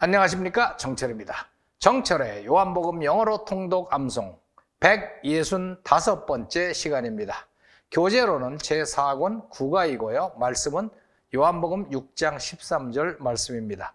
안녕하십니까 정철입니다. 정철의 요한복음 영어로 통독 암송 165번째 시간입니다. 교재로는 제4권 9가이고요 말씀은 요한복음 6장 13절 말씀입니다.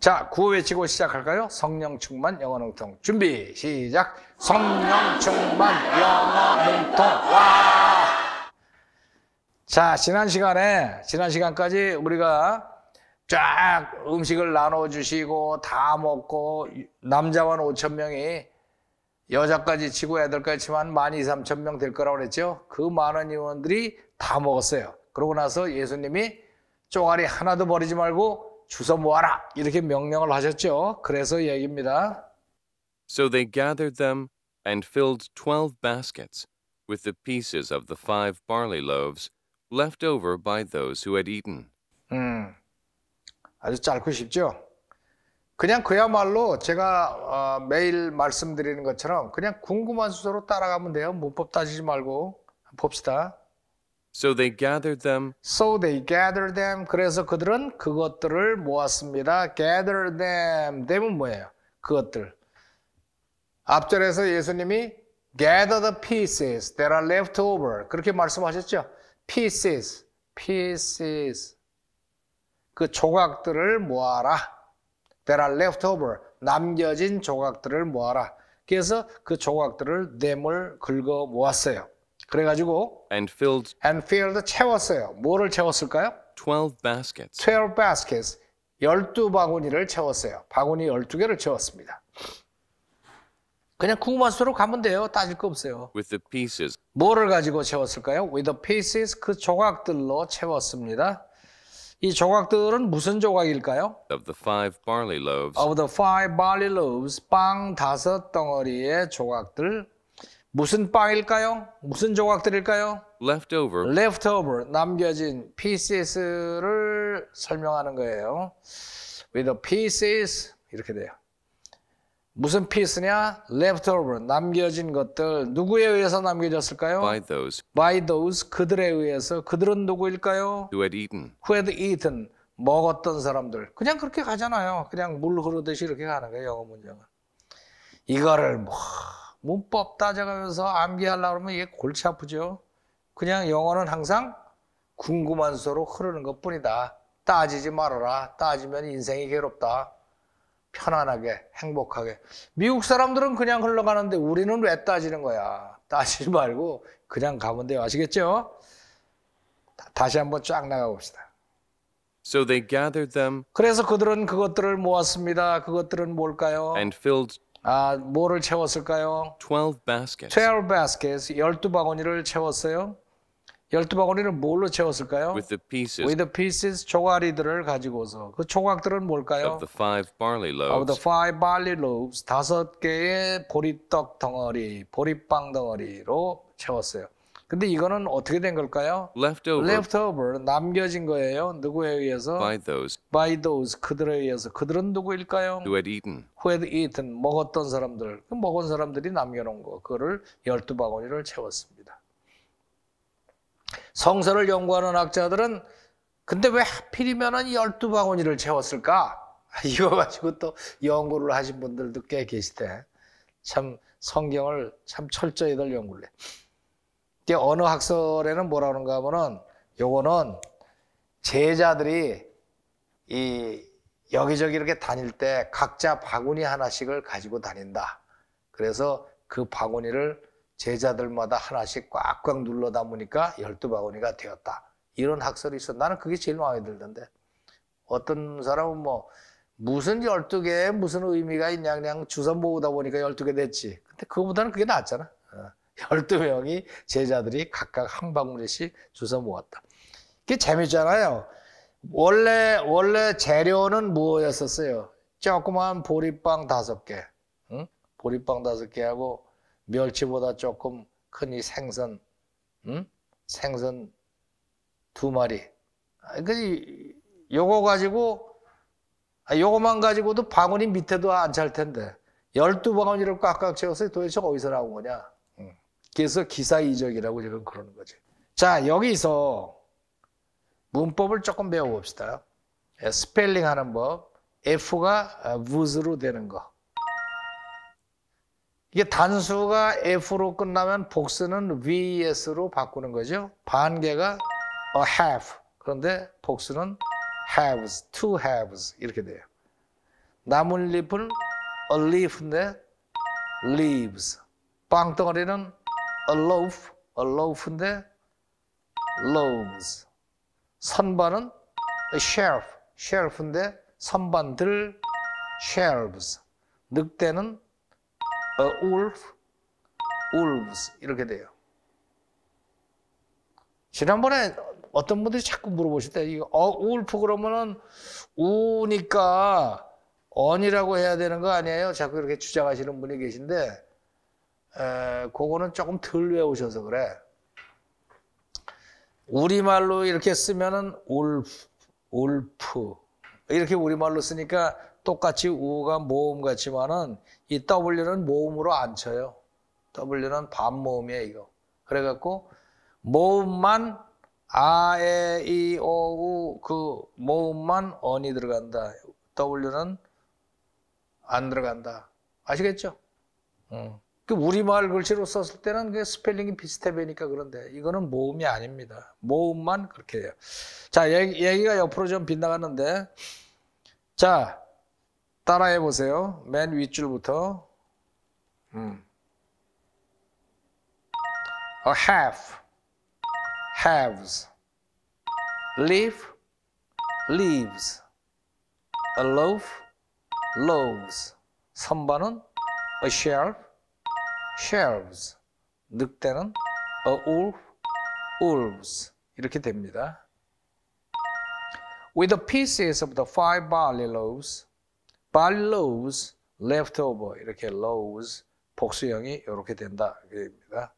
자, 구호 외치고 시작할까요? 성령 충만 영어 능통 준비 시작. 성령 충만 영어 능통 와. 자, 지난 시간에 지난 시간까지 우리가 쫙 음식을 나눠주시고 다 먹고 남자만 5천 명이 여자까지 치고 애들까지 치면 만 2, 3천 명 될 거라고 그랬죠. 그 많은 인원들이 다 먹었어요. 그러고 나서 예수님이 쪼가리 하나도 버리지 말고 주워 모아라 이렇게 명령을 하셨죠. 그래서 얘기입니다. So they gathered them and filled 12 baskets with the pieces of the five barley loaves left over by those who had eaten. 음. 아주 짧고 쉽죠? 그냥 그야말로 제가 매일 말씀드리는 것처럼 그냥 궁금한 수소로 따라가면 돼요. 문법 따지지 말고 봅시다. So they gathered them. So they gathered them. 그래서 그들은 그것들을 모았습니다. Gather them. them은 뭐예요? 그것들. 앞절에서 예수님이 gather the pieces that are left over 그렇게 말씀하셨죠. pieces, pieces. 그 조각들을 모아라. There are leftover. 남겨진 조각들을 모아라. 그래서 그 조각들을 뇌물 긁어 모았어요. 그래가지고 and filled and filled 채웠어요. 뭐를 채웠을까요? 12 baskets. 12 baskets. 12바구니를 채웠어요. 바구니 12개를 채웠습니다. 그냥 궁금한 수로 가면 돼요. 따질 거 없어요. With the pieces. 뭐를 가지고 채웠을까요? With the pieces 그 조각들로 채웠습니다. 이 조각들은 무슨 조각일까요? Of the five barley loaves. Of the five barley loaves. 빵 다섯 덩어리의 조각들. 무슨 빵일까요? 무슨 조각들일까요? Leftover. Leftover. 남겨진 pieces를 설명하는 거예요. With the pieces 이렇게 돼요. 무슨 피스냐? leftover 남겨진 것들 누구에 의해서 남겨졌을까요? By those. By those 그들에 의해서 그들은 누구일까요? Who had eaten. Who had eaten 먹었던 사람들 그냥 그렇게 가잖아요. 그냥 물 흐르듯이 이렇게 가는 거예요 영어 문장은. 이거를 뭐 문법 따져가면서 암기하려고 하면 이게 골치 아프죠. 그냥 영어는 항상 궁금한 소로 흐르는 것뿐이다. 따지지 말아라. 따지면 인생이 괴롭다. 편안하게 행복하게 미국 사람들은 그냥 흘러가는데 우리는 왜 따지는 거야 따지지 말고 그냥 가면 돼요 아시겠죠? 다시 한번 쫙 나가 봅시다. So they gathered them. 그래서 그들은 그것들을 모았습니다. 그것들은 뭘까요? And filled 아, 뭐를 채웠을까요? 12 baskets. 12 baskets. 12 바구니를 채웠어요. 열두 바구니를 뭘로 채웠을까요? With the pieces. With the pieces 조가리들을 가지고서 그 조각들은 뭘까요? Of the five barley loaves. Of the five barley loaves 다섯 개의 보리떡 덩어리, 보리빵 덩어리로 채웠어요. 근데 이거는 어떻게 된 걸까요? Leftover. Leftover 남겨진 거예요. 누구에 의해서? By those. By those 그들에 의해서 그들은 누구일까요? Who had eaten. Who had eaten 먹었던 사람들. 그 먹은 사람들이 남겨놓은 거 그거를 열두 바구니를 채웠습니다. 성서를 연구하는 학자들은 근데 왜하필이면 열두 2방울이를 채웠을까? 이거 가지고 또 연구를 하신 분들도 꽤 계시대. 참 성경을 참 철저히들 연구를 해. 이게 어느 학설에는 뭐라 그런가 하면은 요거는 제자들이 이 여기저기 이렇게 다닐 때 각자 바구니 하나씩을 가지고 다닌다. 그래서 그 바구니를 제자들마다 하나씩 꽉꽉 눌러 담으니까 열두 바구니가 되었다. 이런 학설이 있어. 나는 그게 제일 마음에 들던데. 어떤 사람은 뭐 무슨 열두 개 무슨 의미가 있냐 그냥 주사 모으다 보니까 열두 개 됐지. 근데 그거보다는 그게 낫잖아. 어. 열두 명이 제자들이 각각 한 바구니씩 주사 모았다. 그게 재밌잖아요. 원래 원래 재료는 뭐였었어요? 조그만 보리빵 다섯 개, 응? 보리빵 다섯 개하고 멸치보다 조금 큰 이 생선, 응? 생선 두 마리. 아, 그 요거 가지고 아, 요거만 가지고도 방울이 밑에도 안 찰 텐데 열두 방울이를 꽉꽉 채워서 도대체 어디서 나온 거냐? 응. 그래서 기사 이적이라고 지금 그러는 거지. 자 여기서 문법을 조금 배워봅시다. 스펠링 하는 법. F가 무즈로 아, 되는 거. 이게 단수가 F로 끝나면 복수는 VS로 바꾸는 거죠. 반개가 a have. 그런데 복수는 haves, two haves 이렇게 돼요. 나뭇잎은 a leaf인데 leaves. 빵덩어리는 a loaf, a loaf인데 loaves. 선반은 a shelf, shelf인데 선반들 shelves. 늑대는 a wolf, wolves 이렇게 돼요. 지난번에 어떤 분들이 자꾸 물어보실 때 이거 어, 울프 그러면은 우니까 언이라고 해야 되는 거 아니에요? 자꾸 이렇게 주장하시는 분이 계신데 에, 그거는 조금 덜 외우셔서 그래. 우리말로 이렇게 쓰면은 울프, 울프 이렇게 우리말로 쓰니까 똑같이 우가 모음 같지만은 이 W는 모음으로 안 쳐요. W는 반모음이에요, 이거. 그래갖고 모음만 아, 에, 이, 오, 우, 그 모음만 언이 들어간다. W는 안 들어간다. 아시겠죠? 음. 그 우리말 글씨로 썼을 때는 그 스펠링이 비슷해 보니까 그런데 이거는 모음이 아닙니다. 모음만 그렇게 돼요. 자, 얘기, 얘기가 옆으로 좀 빗나갔는데 자, 따라해 보세요. 맨 윗줄부터. 음. A have, haves. Leave, leaves. A loaf, loaves. 선반은 a shelf, shelves. 늑대는 a wolf, wolves. 이렇게 됩니다. With the pieces부터 five barley loaves. loaves, left over. 이렇게 loaves 복수형이 이렇게 된다 그입니다.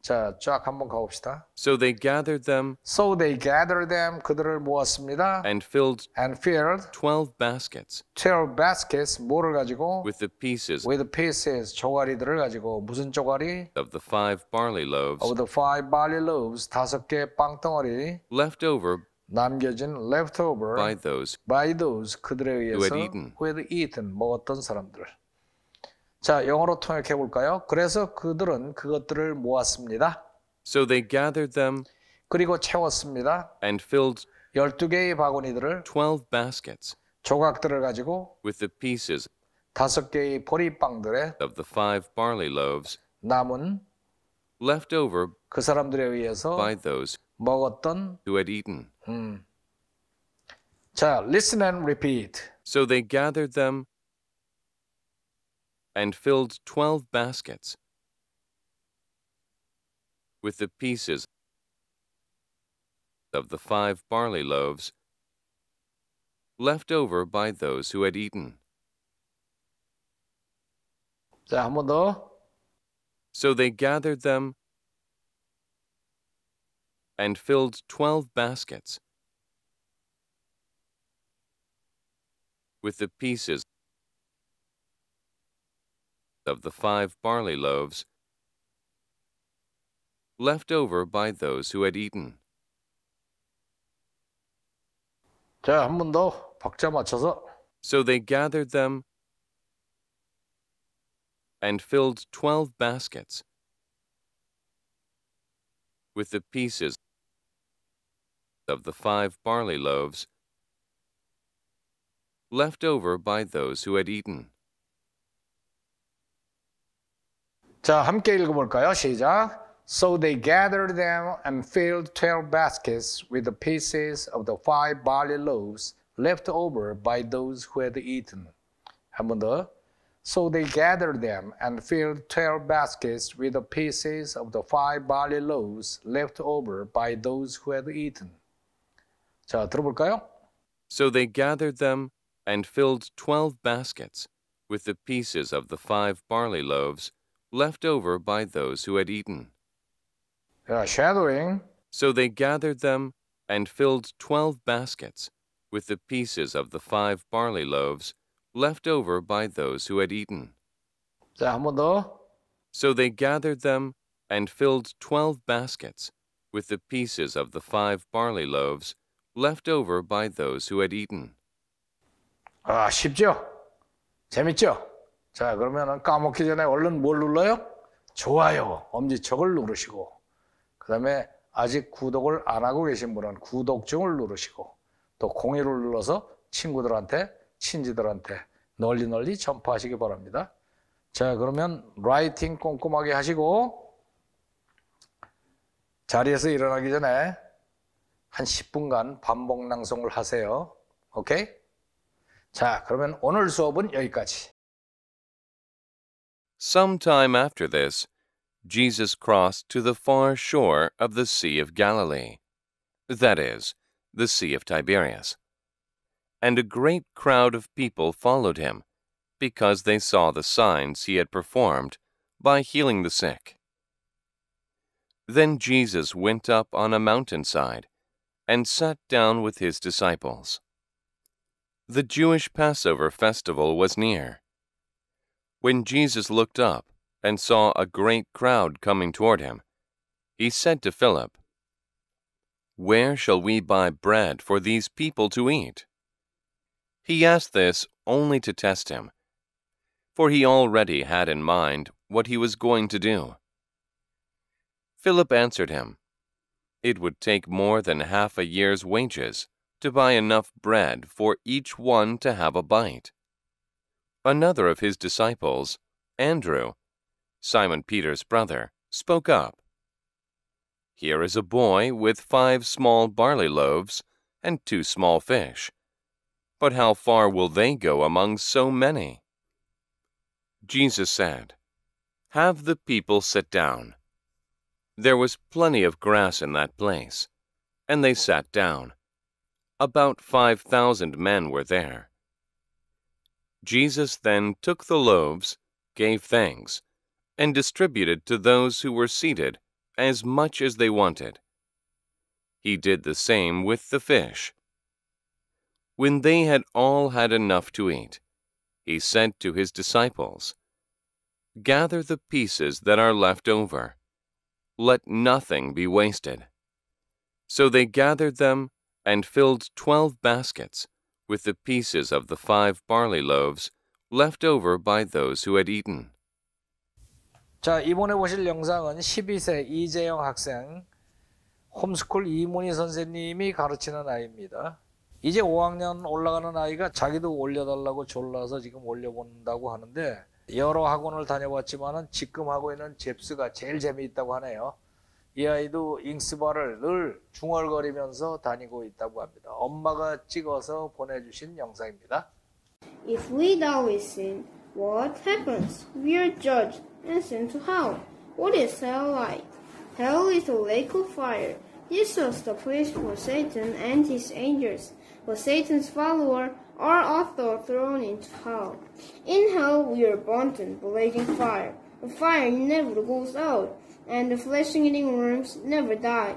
자, 쫙 한번 가봅시다. So they gathered them. So they gathered them. 그들을 모았습니다. And filled. And filled. 12 baskets. 12 baskets 뭐를 가지고? With the pieces. With the pieces 조가리들을 가지고 무슨 조가리? Of the five barley loaves. Of the five barley loaves 다섯 개 빵덩어리. Left over 남겨진 leftover by those, by those 그들에 의해서 who had eaten. who had eaten 먹었던 사람들. 자, 영어로 통역해 볼까요? 그래서 그들은 그것들을 모았습니다. So they gathered them 그리고 채웠습니다. and filled 12개의 바구니들을 12 baskets 조각들을 가지고 with the pieces 다섯 개의 보리빵들에 of the five barley loaves 남은 left over 그 사람들에 의해서 by those 먹었던 who had eaten. 음. 자, listen and repeat. So they gathered them and filled twelve baskets with the pieces of the five barley loaves left over by those who had eaten. 자, 한번 더. So they gathered them and filled twelve baskets with the pieces of the five barley loaves left over by those who had eaten. 자, 박자 맞춰서. So they gathered them and filled twelve baskets with the pieces of the five barley loaves left over by those who had eaten. 자, 함께 읽어볼까요? 시작. So they gathered them and filled twelve baskets with the pieces of the five barley loaves left over by those who had eaten. 더. So they gathered them and filled twelve baskets with the pieces of the five barley loaves left over by those who had eaten. 자, 들어볼까요? So they gathered them and filled twelve baskets with the pieces of the five barley loaves left over by those who had eaten. Yeah, shadowing. So they gathered them and filled twelve baskets with the pieces of the five barley loaves left over by those who had eaten. 자, 한번 더. So they gathered them and filled twelve baskets with the pieces of the five barley loaves left over by those who had eaten. 아, 쉽죠? 재밌죠? 자, 그러면 까먹기 전에 얼른 뭘 눌러요? 좋아요. 엄지척을 누르시고, 그 다음에 아직 구독을 안 하고 계신 분은 구독 중을 누르시고, 또 공유를 눌러서 친구들한테, 친지들한테 널리 널리 전파하시기 바랍니다. 자, 그러면 라이팅 꼼꼼하게 하시고, 자리에서 일어나기 전에 한 10분간 반복 낭송을 하세요. 오케이? 자, 그러면 오늘 수업은 여기까지. Some time after this, Jesus crossed to the far shore of the Sea of Galilee, that is, the Sea of Tiberias. And a great crowd of people followed him, because they saw the signs he had performed by healing the sick. Then Jesus went up on a mountainside and sat down with his disciples. The Jewish Passover festival was near. When Jesus looked up and saw a great crowd coming toward him, he said to Philip, Where shall we buy bread for these people to eat? He asked this only to test him, for he already had in mind what he was going to do. Philip answered him, it would take more than half a year's wages to buy enough bread for each one to have a bite. Another of his disciples, Andrew, Simon Peter's brother, spoke up. Here is a boy with five small barley loaves and two small fish. But how far will they go among so many? Jesus said, Have the people sit down. There was plenty of grass in that place, and they sat down. About 5,000 men were there. Jesus then took the loaves, gave thanks, and distributed to those who were seated as much as they wanted. He did the same with the fish. When they had all had enough to eat, he said to his disciples, Gather the pieces that are left over let nothing be wasted. So they gathered them and filled twelve baskets with the pieces of the five barley loaves left over by those who had eaten. 자, 이번에 보실 영상은 12세 이재영 학생 홈스쿨 이문희 선생님이 가르치는 아이입니다. 이제 5학년 올라가는 아이가 자기도 올려달라고 졸라서 지금 올려본다고 하는데 여러 학원을 다녀봤지만은 지금 하고 있는 잽스가 제일 재미있다고 하네요. 이 아이도 잉스바를 늘 중얼거리면서 다니고 있다고 합니다. 엄마가 찍어서 보내주신 영상입니다. If we don't sin, what happens? We are judged and sent to hell. What is hell like? Hell is a lake of fire. This was the place for Satan and his angels. For Satan's follower, are also thrown into hell. In hell we are burnt in blazing fire. The fire never goes out, and the flesh-eating worms never die.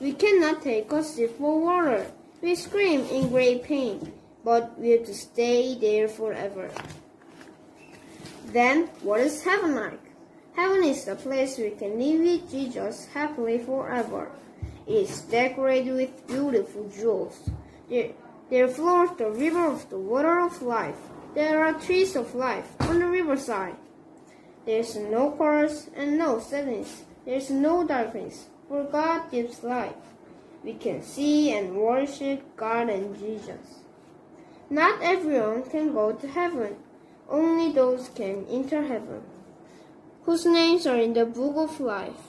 We cannot take a sip of water. We scream in great pain, but we have to stay there forever. Then, what is heaven like? Heaven is the place we can live with Jesus happily forever. It is decorated with beautiful jewels. There there flows the river of the water of life. There are trees of life on the riverside. There's no chorus and no sadness. There's no darkness, for God gives life. We can see and worship God and Jesus. Not everyone can go to heaven. Only those can enter heaven, whose names are in the book of life.